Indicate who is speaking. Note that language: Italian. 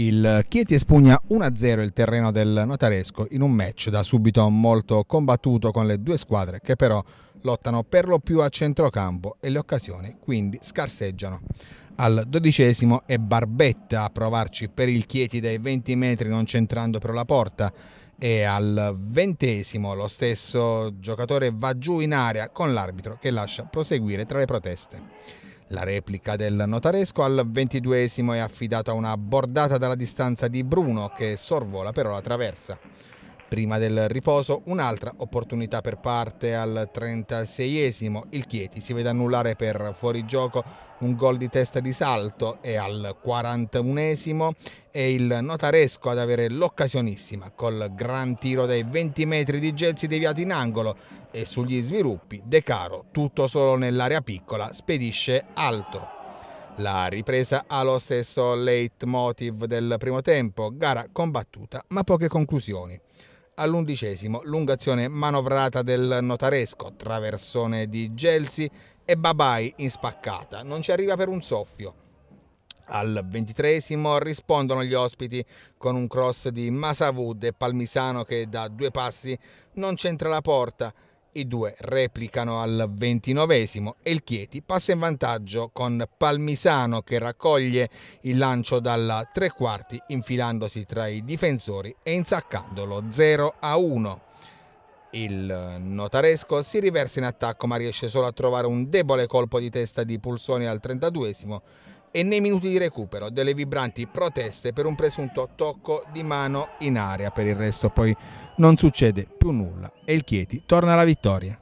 Speaker 1: il Chieti espugna 1-0 il terreno del Notaresco in un match da subito molto combattuto con le due squadre che però lottano per lo più a centrocampo e le occasioni quindi scarseggiano. Al dodicesimo è Barbetta a provarci per il Chieti dai 20 metri non centrando però la porta e al ventesimo lo stesso giocatore va giù in area con l'arbitro che lascia proseguire tra le proteste. La replica del notaresco al ventiduesimo è affidata a una bordata dalla distanza di Bruno che sorvola però la traversa. Prima del riposo un'altra opportunità per parte al 36esimo, il Chieti si vede annullare per fuorigioco un gol di testa di salto e al 41esimo è il Notaresco ad avere l'occasionissima col gran tiro dai 20 metri di Gelsi deviato in angolo e sugli sviluppi De Caro, tutto solo nell'area piccola, spedisce alto. La ripresa ha lo stesso leitmotiv del primo tempo, gara combattuta ma poche conclusioni all'undicesimo, lungazione manovrata del notaresco, traversone di Gelsi e Babai in spaccata, non ci arriva per un soffio. Al ventitresimo rispondono gli ospiti con un cross di Masavud e Palmisano che da due passi non c'entra la porta i due replicano al ventinovesimo e il Chieti passa in vantaggio con Palmisano che raccoglie il lancio dalla tre quarti infilandosi tra i difensori e insaccandolo 0 a 1. Il notaresco si riversa in attacco ma riesce solo a trovare un debole colpo di testa di Pulsoni al trentaduesimo e nei minuti di recupero delle vibranti proteste per un presunto tocco di mano in area. Per il resto poi non succede più nulla e il Chieti torna alla vittoria.